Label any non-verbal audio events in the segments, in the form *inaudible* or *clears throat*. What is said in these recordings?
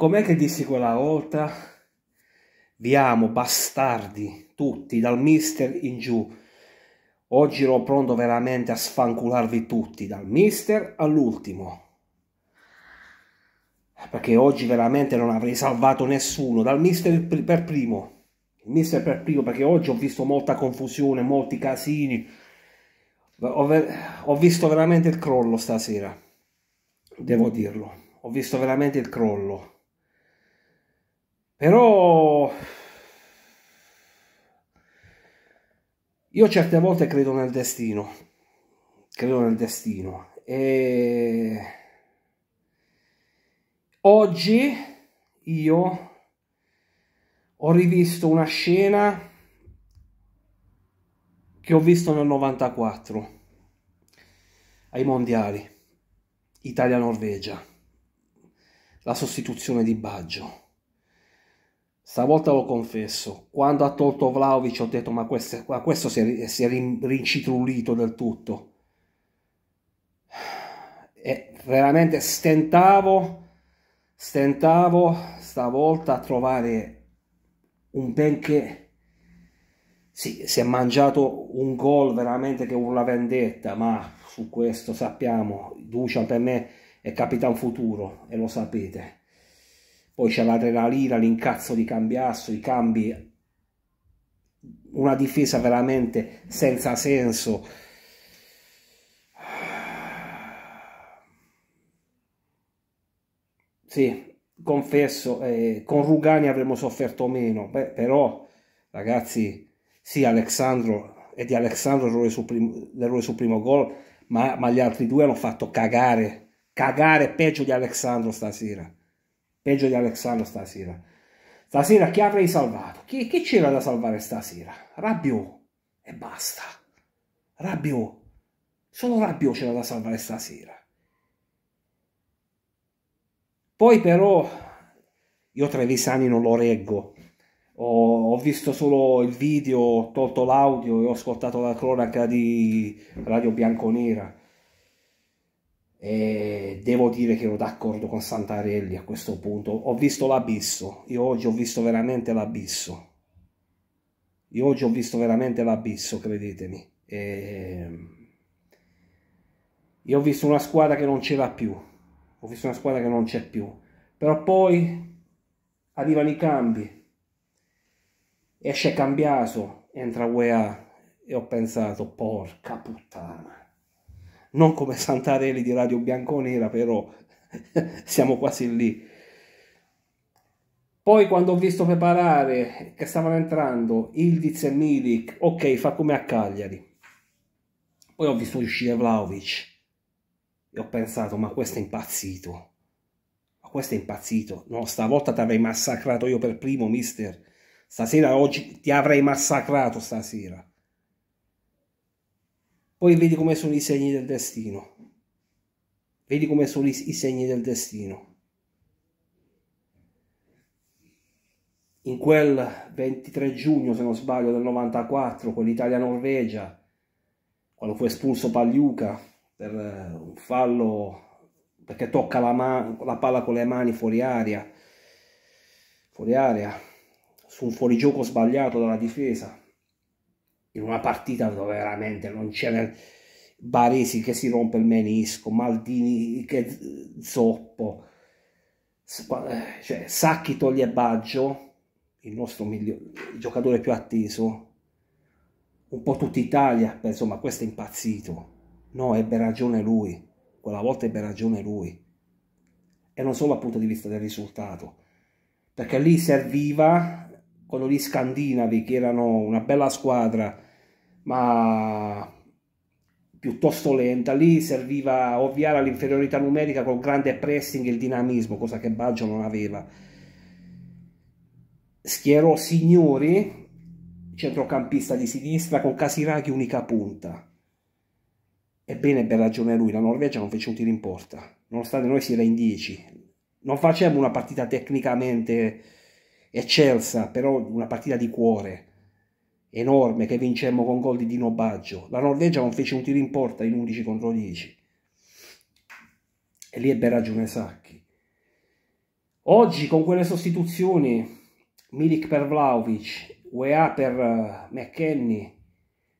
Com'è che dissi quella volta? Vi amo, bastardi, tutti, dal mister in giù. Oggi ero pronto veramente a sfancularvi tutti, dal mister all'ultimo. Perché oggi veramente non avrei salvato nessuno, dal mister per primo. Il mister per primo, perché oggi ho visto molta confusione, molti casini. Ho, ho visto veramente il crollo stasera, devo dirlo. Ho visto veramente il crollo. Però io certe volte credo nel destino, credo nel destino e oggi io ho rivisto una scena che ho visto nel 94 ai mondiali Italia-Norvegia, la sostituzione di Baggio Stavolta lo confesso, quando ha tolto Vlaovic ho detto ma questo, ma questo si, è, si è rincitrullito del tutto. E veramente stentavo, stentavo stavolta a trovare un benché... Sì, si è mangiato un gol veramente che urla vendetta, ma su questo sappiamo, Ducian per me è capitan futuro e lo sapete poi c'è l'adrenalina, l'incazzo di cambiasso, i cambi, una difesa veramente senza senso. Sì, confesso, eh, con Rugani avremmo sofferto meno, Beh, però ragazzi, sì, Alexandro, è di Alexandro l'errore sul, prim primo gol, ma, ma gli altri due hanno fatto cagare, cagare peggio di Alexandro stasera peggio di Alexandro stasera. Stasera chi avrei salvato? Chi, chi c'era da salvare stasera? Rabiot e basta. Rabiot, solo Rabiot c'era da salvare stasera. Poi però io Trevisani non lo reggo. Ho, ho visto solo il video, ho tolto l'audio e ho ascoltato la cronaca di Radio Bianconera e eh, devo dire che ero d'accordo con Santarelli a questo punto. Ho visto l'abisso. Io oggi ho visto veramente l'abisso. Io oggi ho visto veramente l'abisso, credetemi. E... Ehm, io ho visto una squadra che non c'era più. Ho visto una squadra che non c'è più. Però poi arrivano i cambi. Esce cambiato entra UEA e ho pensato, porca puttana non come Santarelli di Radio Bianconera, però *laughs* siamo quasi lì. Poi quando ho visto preparare che stavano entrando Ildiz e Milik, ok, fa come a Cagliari. Poi ho visto uscire Vlaovic e ho pensato, ma questo è impazzito. Ma questo è impazzito. No, stavolta ti avrei massacrato io per primo, mister. Stasera, oggi, ti avrei massacrato stasera. Poi vedi come sono i segni del destino. Vedi come sono i, i segni del destino. In quel 23 giugno, se non sbaglio, del 94, con l'Italia-Norvegia, quando fu espulso Pagliuca per eh, un fallo perché tocca la, la, palla con le mani fuori aria, fuori aria, su un fuorigioco sbagliato dalla difesa in una partita dove veramente non c'era Baresi che si rompe il menisco, Maldini che zoppo, eh, cioè, Sacchi toglie Baggio, il nostro migliore, il giocatore più atteso, un po' tutta Italia, beh, insomma questo è impazzito, no ebbe ragione lui, quella volta ebbe ragione lui, e non solo dal punto di vista del risultato, perché lì serviva quello di scandinavi che erano una bella squadra ma piuttosto lenta lì serviva a ovviare all'inferiorità numerica col grande pressing e il dinamismo cosa che Baggio non aveva schierò Signori centrocampista di sinistra con Casiraghi unica punta ebbene per ragione lui la Norvegia non fece un tiro in porta nonostante noi si era in 10 non facemmo una partita tecnicamente eccelsa, però una partita di cuore enorme che vincemmo con gol di Dino Baggio. La Norvegia non fece un tiro in porta in 11 contro 10. E lì ebbe ragione Sacchi. Oggi con quelle sostituzioni, Milik per Vlaovic, UEA per eh, McKenny,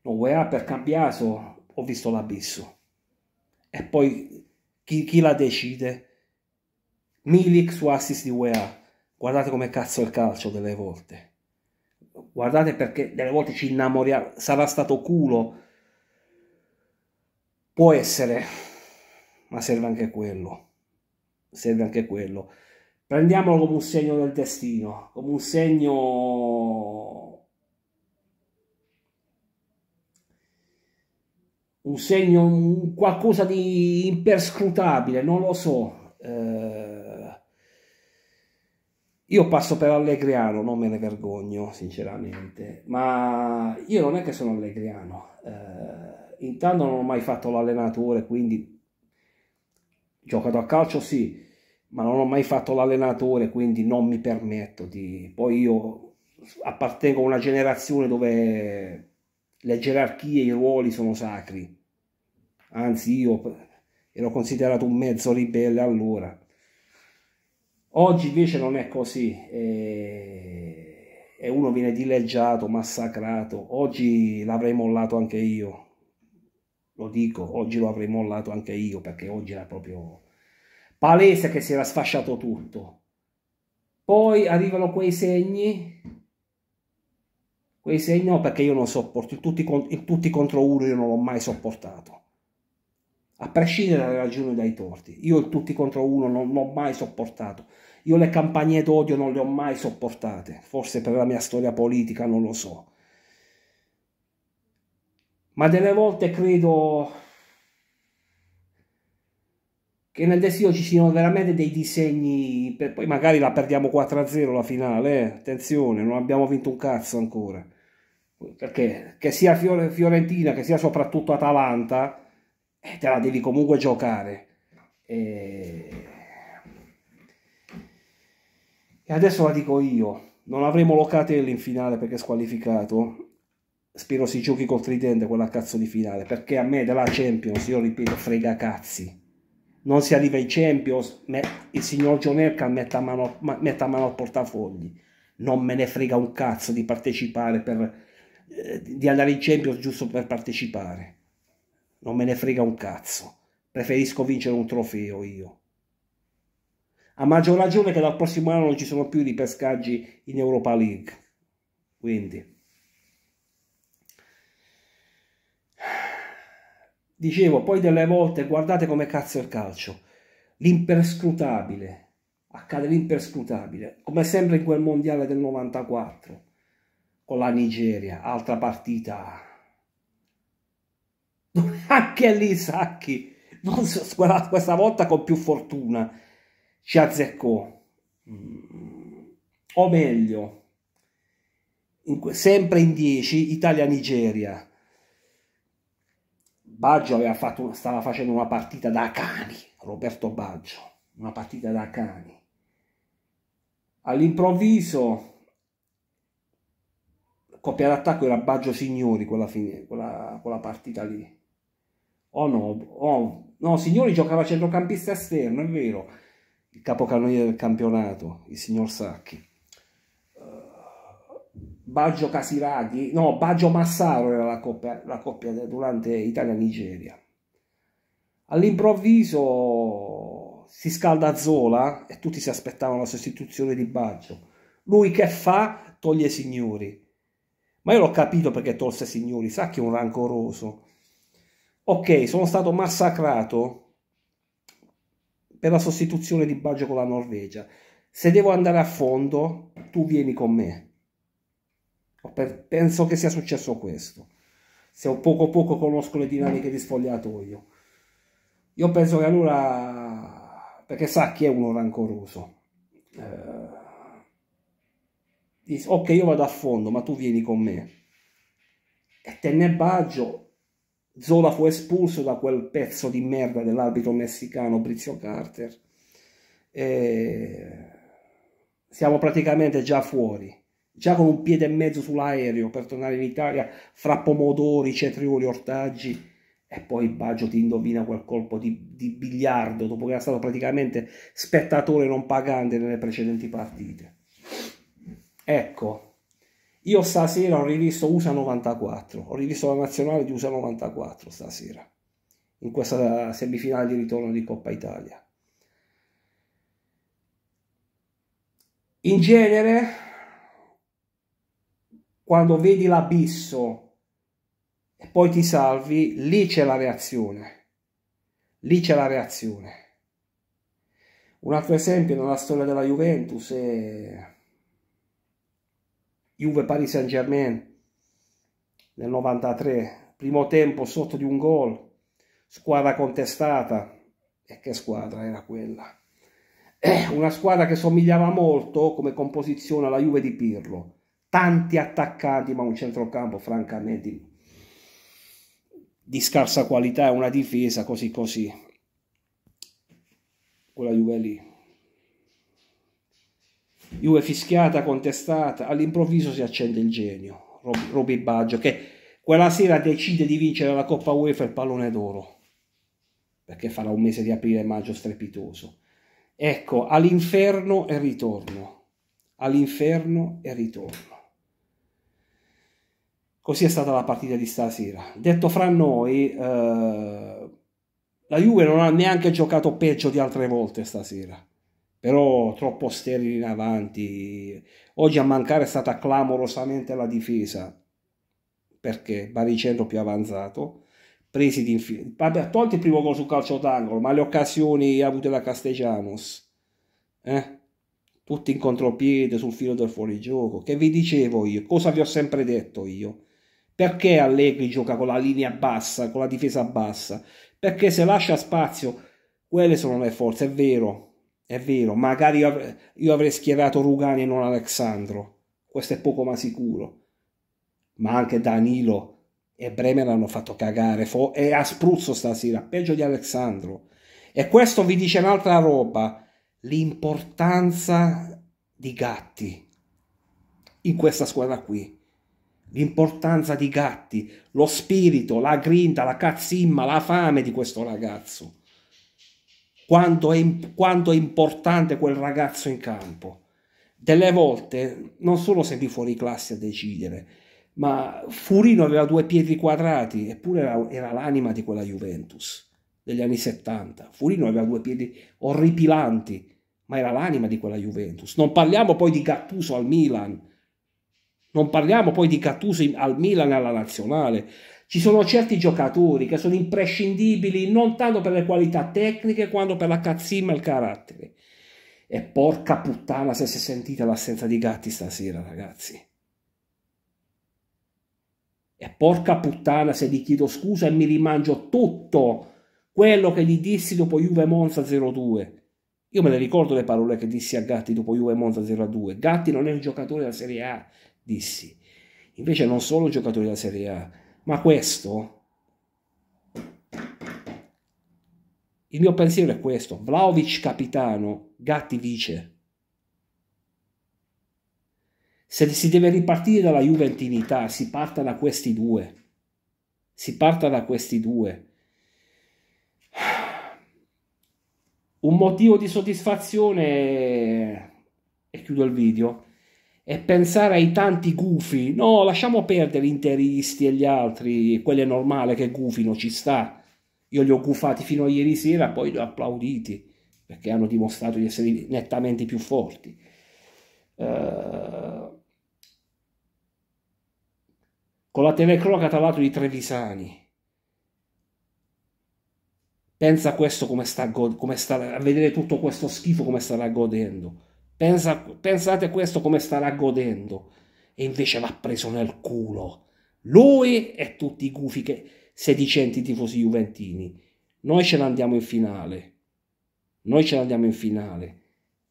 no, UEA per Cambiaso, ho visto l'abisso. E poi chi, chi la decide? Milik su assist di UEA Guardate come cazzo è il calcio delle volte. Guardate perché delle volte ci innamoriamo. Sarà stato culo. Può essere, ma serve anche quello. Serve anche quello. Prendiamolo come un segno del destino, come un segno... Un segno, un qualcosa di imperscrutabile, non lo so. Eh io passo per allegriano, non me ne vergogno sinceramente, ma io non è che sono allegriano, eh, intanto non ho mai fatto l'allenatore, quindi giocato a calcio sì, ma non ho mai fatto l'allenatore, quindi non mi permetto di... Poi io appartengo a una generazione dove le gerarchie, i ruoli sono sacri, anzi io ero considerato un mezzo ribelle allora Oggi invece non è così, eh, e, uno viene dileggiato, massacrato. Oggi l'avrei mollato anche io, lo dico, oggi lo avrei mollato anche io perché oggi era proprio palese che si era sfasciato tutto. Poi arrivano quei segni, quei segni no perché io non sopporto, tutti, tutti contro uno io non l'ho mai sopportato a prescindere dalle ragioni o dai torti. Io il tutti contro uno non l'ho mai sopportato. Io le campagne d'odio non le ho mai sopportate, forse per la mia storia politica, non lo so. Ma delle volte credo che nel desiderio ci siano veramente dei disegni, per... poi magari la perdiamo 4-0 la finale, eh? attenzione, non abbiamo vinto un cazzo ancora. Perché che sia Fiorentina, che sia soprattutto Atalanta, eh, te la devi comunque giocare. E... e adesso la dico io, non avremo Locatelli in finale perché è squalificato, spero si giochi col tridente quella cazzo di finale, perché a me della Champions, io ripeto, frega cazzi. Non si arriva in Champions, il signor John Erkan mette a mano al portafogli. Non me ne frega un cazzo di partecipare per, eh, di andare in Champions giusto per partecipare. Non me ne frega un cazzo. Preferisco vincere un trofeo io. A maggior ragione che dal prossimo anno non ci sono più i ripescaggi in Europa League. Quindi. Dicevo, poi delle volte guardate come cazzo è il calcio. L'imperscrutabile. Accade l'imperscrutabile. Come sempre in quel mondiale del 94 con la Nigeria, altra partita anche lì Sacchi, non so, questa volta con più fortuna, ci azzeccò. O meglio, in, sempre in 10, Italia-Nigeria. Baggio aveva fatto, stava facendo una partita da cani, Roberto Baggio, una partita da cani. All'improvviso coppia d'attacco era Baggio Signori quella, fine, quella, quella partita lì. Oh no, oh, no, Signori giocava centrocampista esterno, è vero, il capocannoniere del campionato, il signor Sacchi. Eh, Baggio Casiraghi, no, Baggio Massaro era la coppia, la coppia durante Italia-Nigeria. All'improvviso si scalda Zola e tutti si aspettavano la sostituzione di Baggio. Lui che fa? Toglie Signori. Ma io l'ho capito perché tolse Signori, sa che è un rancoroso ok, sono stato massacrato per la sostituzione di Baggio con la Norvegia. Se devo andare a fondo, tu vieni con me. Penso che sia successo questo. Se poco a poco conosco le dinamiche di sfogliatoio. Io penso che allora, perché sa chi è uno rancoroso. Eh, dice, ok, io vado a fondo, ma tu vieni con me. E tenne Baggio Zola fu espulso da quel pezzo di merda dell'arbitro messicano Brizio Carter. E siamo praticamente già fuori, già con un piede e mezzo sull'aereo per tornare in Italia fra pomodori, cetrioli, ortaggi e poi Baggio ti indovina quel colpo di, di biliardo dopo che era stato praticamente spettatore non pagante nelle precedenti partite. Ecco, io stasera ho rivisto USA 94, ho rivisto la nazionale di USA 94 stasera, in questa semifinale di ritorno di Coppa Italia. In genere, quando vedi l'abisso e poi ti salvi, lì c'è la reazione, lì c'è la reazione. Un altro esempio nella storia della Juventus è Juve Paris Saint Germain nel 93, primo tempo sotto di un gol, squadra contestata, e che squadra era quella? Eh, una squadra che somigliava molto come composizione alla Juve di Pirlo, tanti attaccanti ma un centrocampo francamente di scarsa qualità una difesa così così, quella Juve lì Juve fischiata, contestata, all'improvviso si accende il genio, Roby Baggio, che quella sera decide di vincere la Coppa UEFA e il pallone d'oro, perché farà un mese di aprile e maggio strepitoso. Ecco, all'inferno e ritorno, all'inferno e ritorno. Così è stata la partita di stasera. Detto fra noi, eh, la Juve non ha neanche giocato peggio di altre volte stasera però troppo sterili in avanti. Oggi a mancare è stata clamorosamente la difesa, perché baricentro più avanzato, presi di infine. Vabbè, tolto il primo gol sul calcio d'angolo, ma le occasioni avute da Castellanos, eh? tutti in contropiede sul filo del fuorigioco. Che vi dicevo io? Cosa vi ho sempre detto io? Perché Allegri gioca con la linea bassa, con la difesa bassa? Perché se lascia spazio, quelle sono le forze, è vero, è vero, magari io, av- io avrei schierato Rugani e non Alexandro, questo è poco ma sicuro. Ma anche Danilo e Bremer hanno fatto cagare, fo- è a spruzzo stasera, peggio di Alexandro. E questo vi dice un'altra roba, l'importanza di Gatti in questa squadra qui. L'importanza di Gatti, lo spirito, la grinta, la cazzimma, la fame di questo ragazzo quanto è, quanto è importante quel ragazzo in campo. Delle volte non sono sempre fuori classe a decidere, ma Furino aveva due piedi quadrati, eppure era, era l'anima di quella Juventus degli anni 70. Furino aveva due piedi orripilanti, ma era l'anima di quella Juventus. Non parliamo poi di Gattuso al Milan, non parliamo poi di Gattuso al Milan e alla nazionale. Ci sono certi giocatori che sono imprescindibili non tanto per le qualità tecniche quanto per la cazzima e il carattere. E porca puttana se si è sentita l'assenza di gatti stasera, ragazzi. E porca puttana se gli chiedo scusa e mi rimangio tutto quello che gli dissi dopo Juve Monza 02. Io me ne ricordo le parole che dissi a Gatti dopo Juve Monza 02. Gatti non è un giocatore della Serie A, dissi. Invece non sono un giocatore della Serie A, ma questo il mio pensiero è questo Vlaovic capitano Gatti vice se si deve ripartire dalla Juventinità si parta da questi due si parta da questi due un motivo di soddisfazione e chiudo il video e pensare ai tanti gufi, no, lasciamo perdere gli interisti e gli altri, quello è normale che gufino, ci sta. Io li ho gufati fino a ieri sera, poi li ho applauditi, perché hanno dimostrato di essere nettamente più forti. Uh... Con la telecronaca tra l'altro di Trevisani. Pensa a questo come sta, come sta a vedere tutto questo schifo come starà godendo Pensa, pensate questo come starà godendo. E invece va preso nel culo. Lui e tutti i gufi che, sedicenti tifosi juventini. Noi ce ne andiamo in finale. Noi ce ne andiamo in finale.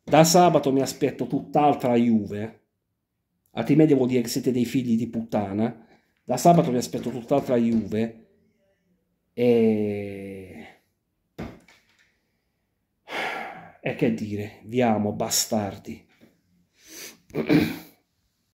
Da sabato mi aspetto tutt'altra Juve. Altrimenti devo dire che siete dei figli di puttana. Da sabato mi aspetto tutt'altra Juve. E E che dire, vi amo, bastardi. *clears throat*